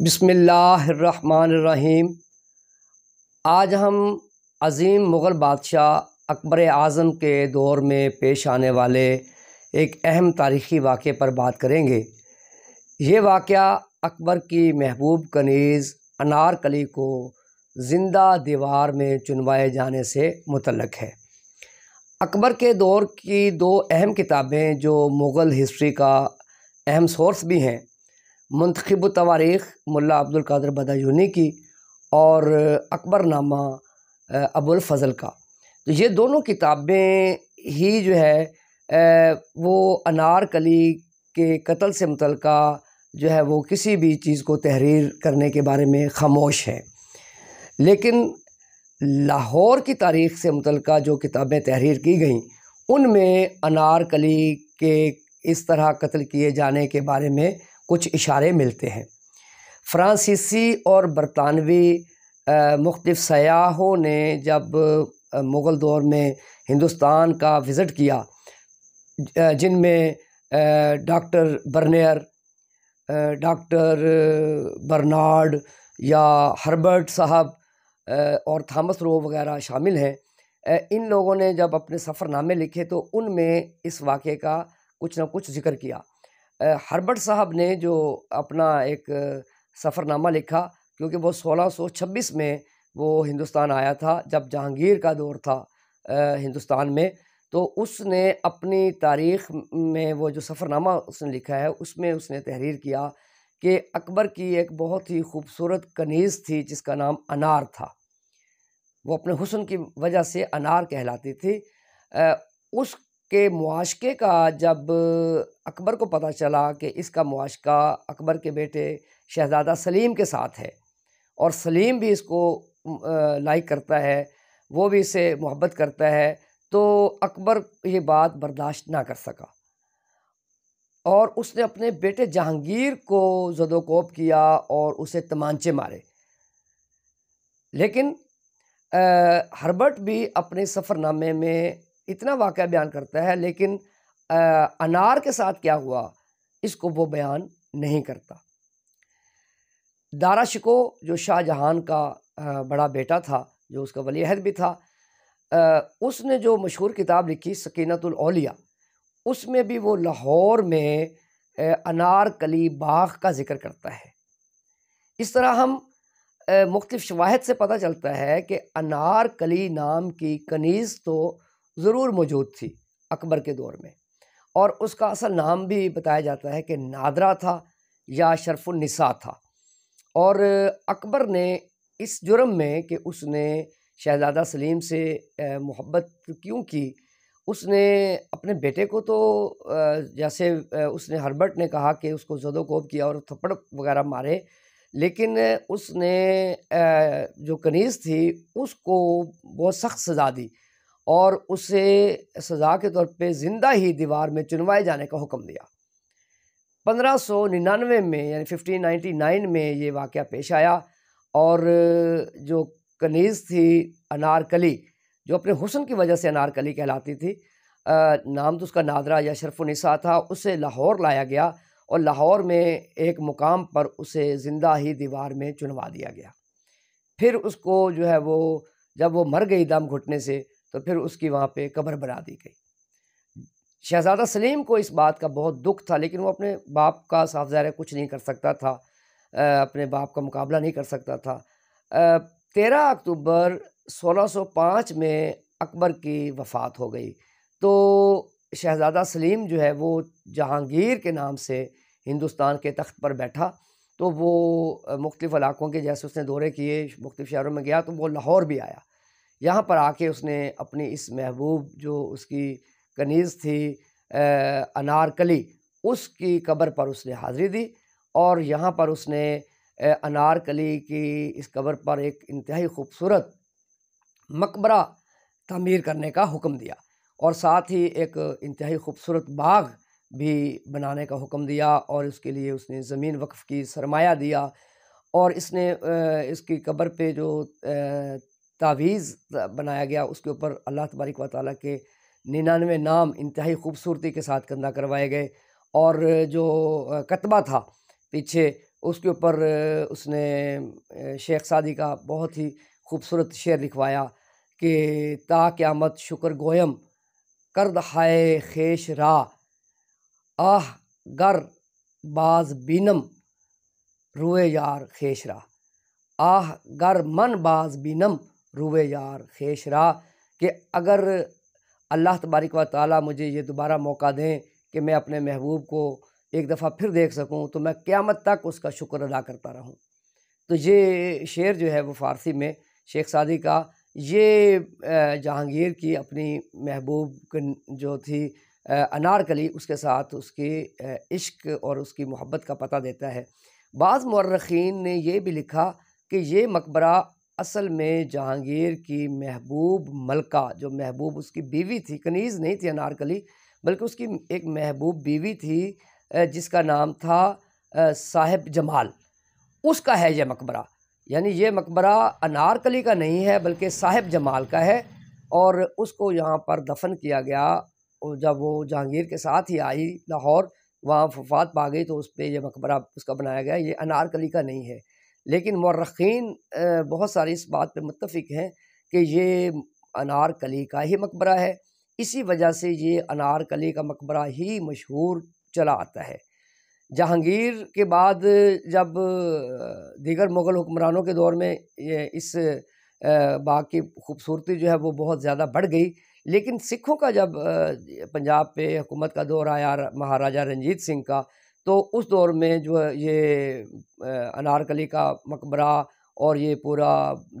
बिसमीम आज हम अज़ीम मुग़ल बादशाह अकबर आज़म के दौर में पेश आने वाले एक अहम तारीख़ी वाक़े पर बात करेंगे ये वाक़ अकबर की महबूब कनीज़ अनारकली को ज़िंदा दीवार में चुनवाए जाने से मुतलक है अकबर के दौर की दो अहम किताबें जो मुग़ल हिस्ट्री का अहम सोर्स भी हैं मंतखब तवारीख़ मुला अब्दुल कादर बदायूनी की और नामा अबुल फज़ल का तो ये दोनों किताबें ही जो है वो अनारकली के कत्ल से मुतलक जो है वो किसी भी चीज़ को तहरीर करने के बारे में खामोश है लेकिन लाहौर की तारीख़ से मुतलक जो किताबें तहरीर की गईं उनमें अनारकली के इस तरह कत्ल किए जाने के बारे में कुछ इशारे मिलते हैं फ्रांसीसी और बरतानवी मुख्तफ सयाहों ने जब मुग़ल दौर में हिंदुस्तान का विज़िट किया जिनमें डॉक्टर बर्नियर डॉक्टर बर्नार्ड या हर्बर्ट साहब और थॉमस रो वगैरह शामिल हैं इन लोगों ने जब अपने सफ़रनामे लिखे तो उनमें इस वाक़े का कुछ ना कुछ जिक्र किया हर्बर्ट साहब ने जो अपना एक सफ़रनामा लिखा क्योंकि वो 1626 में वो हिंदुस्तान आया था जब जहांगीर का दौर था हिंदुस्तान में तो उसने अपनी तारीख में वो जो सफ़रनामा उसने लिखा है उसमें उसने तहरीर किया कि अकबर की एक बहुत ही खूबसूरत कनीज़ थी जिसका नाम अनार था वो अपने हुसन की वजह से अनार कहलाती थी उस के मुआशे का जब अकबर को पता चला कि इसका मुआशा अकबर के बेटे शहज़ादा सलीम के साथ है और सलीम भी इसको लाइक करता है वो भी इसे मोहब्बत करता है तो अकबर ये बात बर्दाश्त ना कर सका और उसने अपने बेटे जहांगीर को जदोकोप किया और उसे तमांचे मारे लेकिन आ, हर्बर्ट भी अपने सफ़रनामे में इतना वाक़ बयान करता है लेकिन आ, अनार के साथ क्या हुआ इसको वो बयान नहीं करता दारा शिको जो शाहजहान का आ, बड़ा बेटा था जो उसका वली अहद भी था आ, उसने जो मशहूर किताब लिखी सकीनतौलिया उसमें भी वो लाहौर में अनार कली बाग का ज़िक्र करता है इस तरह हम मुख्तफ शवाहद से पता चलता है कि अनार कली नाम की कनीज़ तो ज़रूर मौजूद थी अकबर के दौर में और उसका असल नाम भी बताया जाता है कि नादरा था या शरफुलनसा था और अकबर ने इस जुर्म में कि उसने शहजादा सलीम से मोहब्बत क्यों की उसने अपने बेटे को तो जैसे उसने हर्बर्ट ने कहा कि उसको जदोकोब किया और थप्पड़ वगैरह मारे लेकिन उसने जो कनीज़ थी उसको बहुत सख्त सज़ा दी और उसे सज़ा के तौर पे ज़िंदा ही दीवार में चुनवाए जाने का हुक्म दिया पंद्रह सौ निन्यानवे में यानी फिफ्टीन नाइन्टी नाइन में ये वाक़ पेश आया और जो कनीज़ थी अनारकली जो अपने हुसन की वजह से अनारकली कहलाती थी आ, नाम तो उसका नादरा या शरफुलसा था उसे लाहौर लाया गया और लाहौर में एक मुकाम पर उसे ज़िंदा ही दीवार में चुनवा दिया गया फिर उसको जो है वो जब वो मर गई दम घुटने से तो फिर उसकी वहाँ पे कब्र बना दी गई शहज़ादा सलीम को इस बात का बहुत दुख था लेकिन वो अपने बाप का साफ ज़ाहिर कुछ नहीं कर सकता था अपने बाप का मुकाबला नहीं कर सकता था तेरह अक्टूबर 1605 में अकबर की वफ़ात हो गई तो शहज़ादा सलीम जो है वो जहांगीर के नाम से हिंदुस्तान के तख्त पर बैठा तो वो मुख्तफ़ इलाक़ों के जैसे उसने दौरे किए मुख्तु शहरों में गया तो वो लाहौर भी आया यहाँ पर आके उसने अपनी इस महबूब जो उसकी कनीज़ थी अनारकली उसकी कब्र पर उसने हाज़िरी दी और यहाँ पर उसने अनारकली की इस कब्र पर एक इंतहाई खूबसूरत मकबरा तमीर करने का हुक्म दिया और साथ ही एक इंतहाई खूबसूरत बाग भी बनाने का हुक्म दिया और उसके लिए उसने ज़मीन वक्फ़ की सरमाया दिया और इसने इसकी कब्र पे जो तावीज़ बनाया गया उसके ऊपर अल्लाह तबारक व ताली के निन्यानवे नाम इंतहाई खूबसूरती के साथ कंधा करवाए गए और जो कतबा था पीछे उसके ऊपर उसने शेख सादी का बहुत ही खूबसूरत शेर लिखवाया कि ता क़्यामत शुक्र गोयम कर हाय खेश रा आह गर बाज बीनम रुए यार खेश रा आह गर मन बाज बीनम रूब यार खेश रहा कि अगर अल्लाह तबारक व ताली मुझे ये दोबारा मौका दें कि मैं अपने महबूब को एक दफ़ा फिर देख सकूँ तो मैं क़्यामत तक उसका शुक्र अदा करता रहूँ तो ये शेर जो है वो फ़ारसी में शेख सादी का ये जहांगीर की अपनी महबूब जो थी अनारकली उसके साथ उसके इश्क और उसकी मोहब्बत का पता देता है बाज़ मर्रखीन ने यह भी लिखा कि ये मकबरा असल में जहांगीर की महबूब मलका जो महबूब उसकी बीवी थी कनीज़ नहीं थी अनारकली बल्कि उसकी एक महबूब बीवी थी जिसका नाम था साहिब जमाल उसका है यह मकबरा यानी ये मकबरा अनारकली का नहीं है बल्कि साहिब जमाल का है और उसको यहाँ पर दफन किया गया और जब वो जहांगीर के साथ ही आई लाहौर वहाँ फफात पा गई तो उस पर यह मकबरा उसका बनाया गया ये अनारकली का नहीं है लेकिन मौरखीन बहुत सारे इस बात पर मुतफिक हैं कि ये अनारकली का ही मकबरा है इसी वजह से ये अनारकली का मकबरा ही मशहूर चला आता है जहांगीर के बाद जब दीगर मुग़ल हुक्मरानों के दौर में ये इस बाग की खूबसूरती जो है वो बहुत ज़्यादा बढ़ गई लेकिन सिखों का जब पंजाब पे हुकूमत का दौर आया महाराजा रंजीत सिंह का तो उस दौर में जो है ये अनारकली का मकबरा और ये पूरा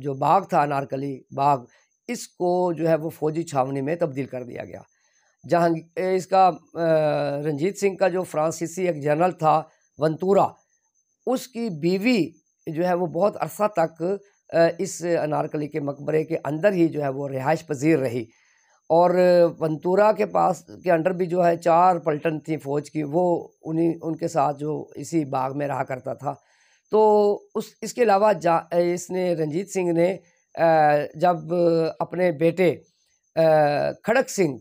जो बाग था अनारकली बाग इसको जो है वो फौजी छावनी में तब्दील कर दिया गया जहाँ इसका रंजीत सिंह का जो फ्रांसीसी एक जनरल था वंतूरा उसकी बीवी जो है वो बहुत अरसा तक इस अनारकली के मकबरे के अंदर ही जो है वो रिहाइश पजीर रही और वंतूरा के पास के अंडर भी जो है चार पलटन थी फ़ौज की वो उन्हीं उनके साथ जो इसी बाग में रहा करता था तो उस इसके अलावा जा इसने रंजीत सिंह ने जब अपने बेटे खड़क सिंह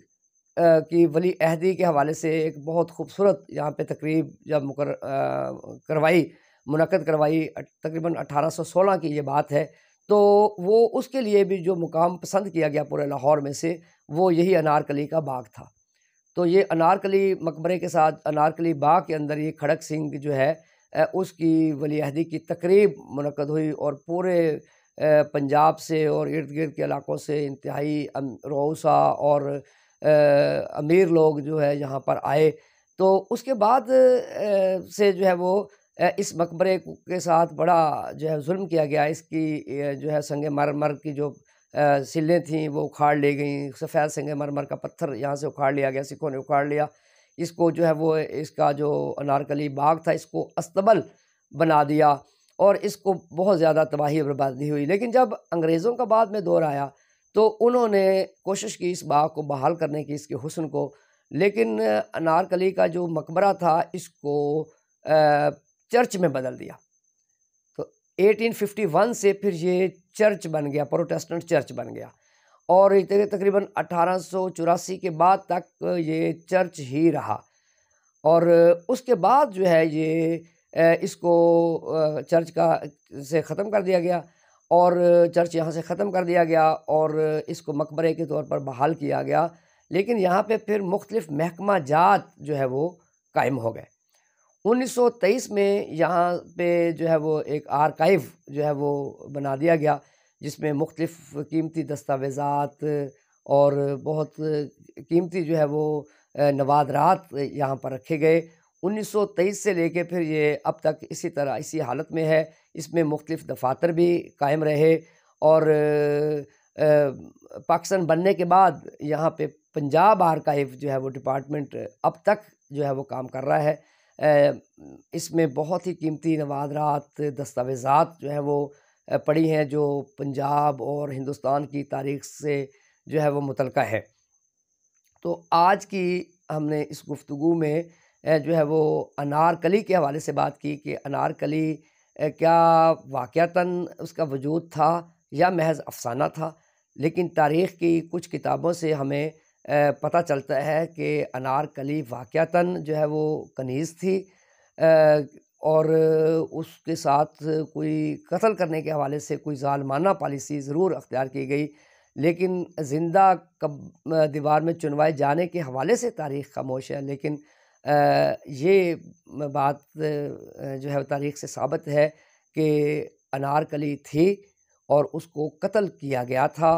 की वली अहदी के हवाले से एक बहुत खूबसूरत यहाँ पे तकरीब जब मुकर करवाई मुनद करवाई तकरीबन 1816 की ये बात है तो वो उसके लिए भी जो मुकाम पसंद किया गया पूरे लाहौर में से वो यही अनारकली का बाग था तो ये अनारकली मकबरे के साथ अनारकली बाग के अंदर ये खड़क सिंह जो है उसकी वलीहदी की तकरीब मनकद हुई और पूरे पंजाब से और इर्द गिर्द के इलाकों से इंतहाई रोसा और अमीर लोग जो है यहाँ पर आए तो उसके बाद से जो है वो इस मकबरे के साथ बड़ा जो है जुल्म किया गया इसकी जो है संग मरमर की जो सिलें थीं वो उखाड़ ली गई सफ़ेद संग मरमर का पत्थर यहाँ से उखाड़ लिया गया सिखों ने उखाड़ लिया इसको जो है वो इसका जो अनारकली बाग था इसको अस्तबल बना दिया और इसको बहुत ज़्यादा तबाही बर्बादी हुई लेकिन जब अंग्रेज़ों का बाद में दौर आया तो उन्होंने कोशिश की इस बाग को बहाल करने की इसके हुसन को लेकिन अनारकली का जो मकबरा था इसको चर्च में बदल दिया तो 1851 से फिर ये चर्च बन गया प्रोटेस्टेंट चर्च बन गया और तकरीबन अठारह के बाद तक ये चर्च ही रहा और उसके बाद जो है ये इसको चर्च का से ख़त्म कर दिया गया और चर्च यहाँ से ख़त्म कर दिया गया और इसको मकबरे के तौर पर बहाल किया गया लेकिन यहाँ पे फिर मुख्तलिफ़ महकमा जात जो है वो कायम हो गए 1923 में यहाँ पे जो है वो एक आर्काइव जो है वो बना दिया गया जिसमें मुख्तफ कीमती दस्तावेज़ात और बहुत कीमती जो है वो नवादरात यहाँ पर रखे गए 1923 से लेके फिर ये अब तक इसी तरह इसी हालत में है इसमें मुख्तफ दफातर भी कायम रहे और पाकिस्तान बनने के बाद यहाँ पे पंजाब आर्काइव जो है वो डिपार्टमेंट अब तक जो है वो काम कर रहा है इसमें बहुत ही कीमती नवादरात दस्तावेज़ात जो है वो पड़ी हैं जो पंजाब और हिंदुस्तान की तारीख से जो है वो मुतलका है तो आज की हमने इस गुफ्तु में जो है वो अनारकली के हवाले से बात की कि अनारकली क्या वाक़ता उसका वजूद था या महज अफसाना था लेकिन तारीख़ की कुछ किताबों से हमें पता चलता है कि अनारकली वाक़ता जो है वो कनीज़ थी और उसके साथ कोई कत्ल करने के हवाले से कोई ालमाना पॉलिसी ज़रूर अख्तियार की गई लेकिन ज़िंदा कब दीवार में चुनवाए जाने के हवाले से तारीख खामोश है लेकिन ये बात जो है तारीख से साबित है कि अनारकली थी और उसको कत्ल किया गया था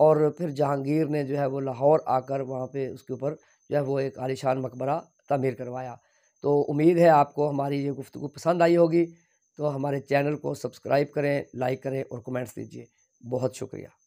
और फिर जहांगीर ने जो है वो लाहौर आकर वहाँ पे उसके ऊपर जो है वो एक आलिशान मकबरा तमीर करवाया तो उम्मीद है आपको हमारी ये गुफ्तु पसंद आई होगी तो हमारे चैनल को सब्सक्राइब करें लाइक करें और कमेंट्स दीजिए बहुत शुक्रिया